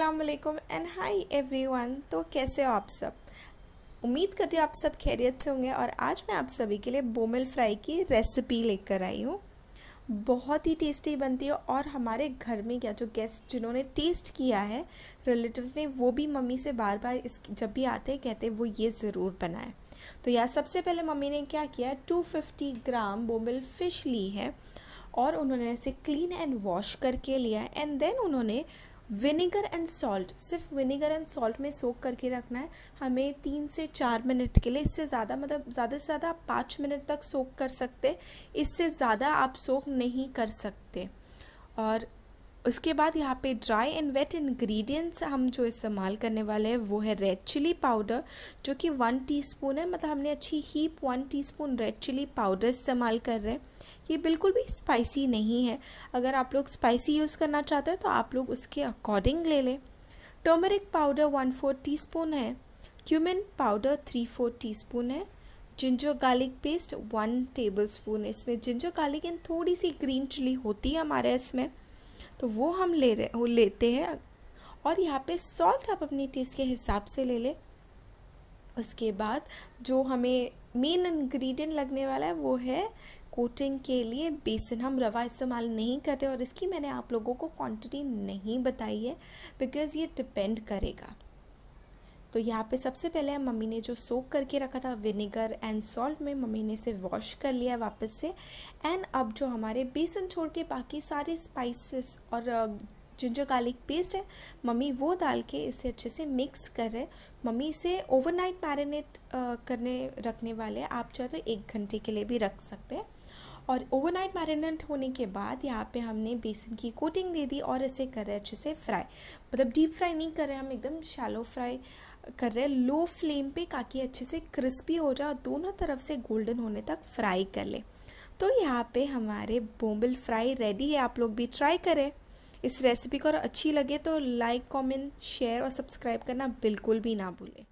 असलकम and hi everyone तो कैसे हो आप सब उम्मीद करती हूँ आप सब खैरियत से होंगे और आज मैं आप सभी के लिए बोमिल फ्राई की रेसिपी लेकर आई हूँ बहुत ही टेस्टी बनती है और हमारे घर में क्या जो गेस्ट जिन्होंने टेस्ट किया है रिलेटिव्स ने वो भी मम्मी से बार बार इस जब भी आते हैं कहते वो ये ज़रूर बनाए तो यार सबसे पहले मम्मी ने क्या किया 250 ग्राम बोमिल फ़िश ली है और उन्होंने इसे क्लीन एंड वॉश करके लिया एंड देन उन्होंने विनेगर एंड सॉल्ट सिर्फ विनेगर एंड सॉल्ट में सोख करके रखना है हमें तीन से चार मिनट के लिए इससे ज़्यादा मतलब ज़्यादा से ज़्यादा आप पाँच मिनट तक सोख कर सकते इससे ज़्यादा आप सोख नहीं कर सकते और उसके बाद यहाँ पे ड्राई एंड वेट इंग्रेडिएंट्स हम जो इस्तेमाल करने वाले हैं वो है रेड चिली पाउडर जो कि वन टीस्पून है मतलब हमने अच्छी heap one teaspoon red chilli powder इस्तेमाल कर रहे हैं ये बिल्कुल भी स्पाइसी नहीं है अगर आप लोग स्पाइसी यूज़ करना चाहते हैं तो आप लोग उसके अकॉर्डिंग ले लें turmeric powder one four tea है cumin powder three four tea है ginger garlic paste one table spoon इसमें जिंजर गार्लिक एंड थोड़ी सी ग्रीन चिली होती है हमारे इसमें तो वो हम ले रहे वो लेते हैं और यहाँ पे सॉल्ट आप अपनी टेस्ट के हिसाब से ले लें उसके बाद जो हमें मेन इंग्रेडिएंट लगने वाला है वो है कोटिंग के लिए बेसन हम रवा इस्तेमाल नहीं करते और इसकी मैंने आप लोगों को क्वांटिटी नहीं बताई है बिकॉज़ ये डिपेंड करेगा तो यहाँ पे सबसे पहले मम्मी ने जो सोक करके रखा था विनेगर एंड सॉल्ट में मम्मी ने इसे वॉश कर लिया वापस से एंड अब जो हमारे बेसन छोड़ के बाकी सारे स्पाइसेस और जिंजर गार्लिक पेस्ट है मम्मी वो डाल के इसे अच्छे से मिक्स कर रहे मम्मी इसे ओवरनाइट मैरिनेट करने रखने वाले आप चाहे तो एक घंटे के लिए भी रख सकते हैं और ओवरनाइट मैरिनेट होने के बाद यहाँ पे हमने बेसन की कोटिंग दे दी और इसे कर रहे अच्छे से फ्राई मतलब डीप फ्राई नहीं कर रहे हम एकदम शैलो फ्राई कर रहे हैं लो फ्लेम पे ताकि अच्छे से क्रिस्पी हो जाए और दोनों तरफ से गोल्डन होने तक फ्राई कर ले तो यहाँ पे हमारे बोम्बिल फ्राई रेडी है आप लोग भी ट्राई करें इस रेसिपी को और अच्छी लगे तो लाइक कमेंट शेयर और सब्सक्राइब करना बिल्कुल भी ना भूलें